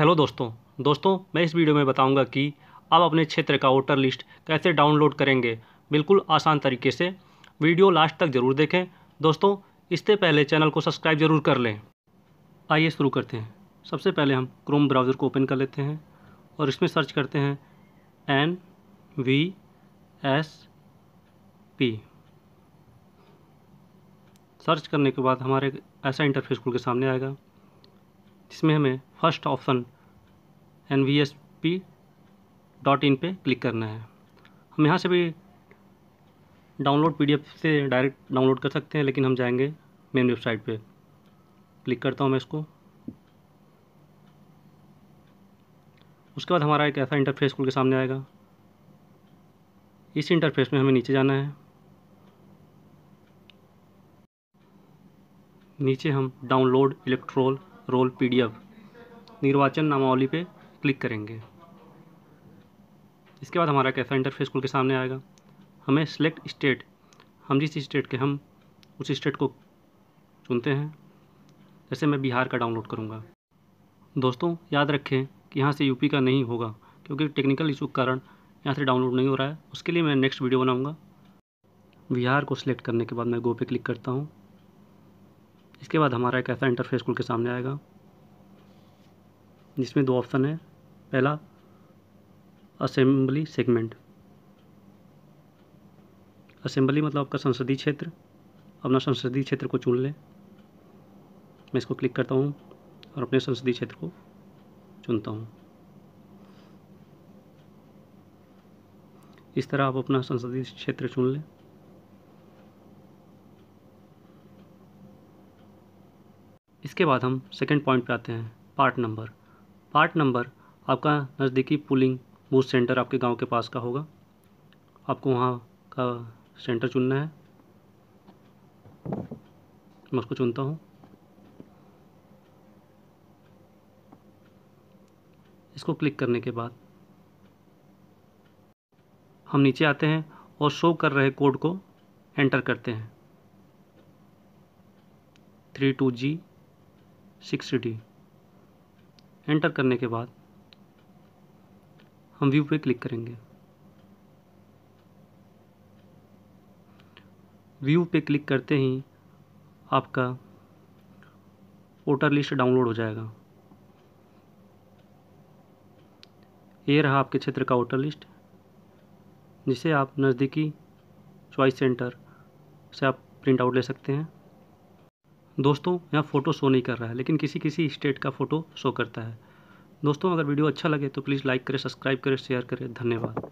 hello दोस्तों दोस्तों मैं इस वीडियो में बताऊंगा कि आप अपने क्षेत्र का वोटर लिस्ट कैसे डाउनलोड करेंगे बिल्कुल आसान तरीके से वीडियो लास्ट तक ज़रूर देखें दोस्तों इससे पहले चैनल को सब्सक्राइब ज़रूर कर लें आइए शुरू करते हैं सबसे पहले हम क्रोम ब्राउज़र को ओपन कर लेते हैं और इसमें सर्च करते हैं N V S P search करने के बाद हमारे ऐसा इंटरफेस खुल के सामने आएगा जिसमें हमें first option N V S P dot in पर क्लिक करना है हम यहाँ से भी डाउनलोड पीडीएफ से डायरेक्ट डाउनलोड कर सकते हैं लेकिन हम जाएंगे मेन वेबसाइट पे क्लिक करता हूँ मैं इसको उसके बाद हमारा एक ऐसा इंटरफेस खुल के सामने आएगा इस इंटरफेस में हमें नीचे जाना है नीचे हम डाउनलोड इलेक्ट्रोल रोल पीडीएफ निर्वाचन नामावली पे क्लिक करेंगे इसके बाद हमारा कैसा इंटरफेस खुल के सामने आएगा हमें सेलेक्ट स्टेट हम जिस स्टेट के हम उस स्टेट को चुनते हैं जैसे मैं बिहार का डाउनलोड करूँगा दोस्तों याद रखें कि यहाँ से यूपी का नहीं होगा क्योंकि टेक्निकल इशू के कारण यहाँ से डाउनलोड नहीं हो रहा है उसके लिए मैं नेक्स्ट वीडियो बनाऊँगा बिहार को सिलेक्ट करने के बाद मैं गो पे क्लिक करता हूँ इसके बाद हमारा एक ऐसा इंटरफेस खुल के सामने आएगा जिसमें दो ऑप्शन है पहला असेंबली सेगमेंट असेंबली मतलब आपका संसदीय क्षेत्र अपना संसदीय क्षेत्र को चुन लें मैं इसको क्लिक करता हूँ और अपने संसदीय क्षेत्र को चुनता हूँ इस तरह आप अपना संसदीय क्षेत्र चुन लें इसके बाद हम सेकेंड पॉइंट पर आते हैं पार्ट नंबर पार्ट नंबर आपका नज़दीकी पुलिंग बूथ सेंटर आपके गांव के पास का होगा आपको वहाँ का सेंटर चुनना है मैं उसको चुनता हूँ इसको क्लिक करने के बाद हम नीचे आते हैं और शो कर रहे कोड को एंटर करते हैं three two G sixty D enter करने के बाद हम व्यू पे क्लिक करेंगे व्यू पे क्लिक करते ही आपका वोटर लिस्ट डाउनलोड हो जाएगा ये रहा आपके क्षेत्र का वोटर लिस्ट जिसे आप नज़दीकी चॉइस सेंटर से आप प्रिंट आउट ले सकते हैं दोस्तों यहाँ फ़ोटो शो नहीं कर रहा है लेकिन किसी किसी स्टेट का फ़ोटो शो करता है दोस्तों अगर वीडियो अच्छा लगे तो प्लीज़ लाइक करें सब्सक्राइब करें शेयर करें धन्यवाद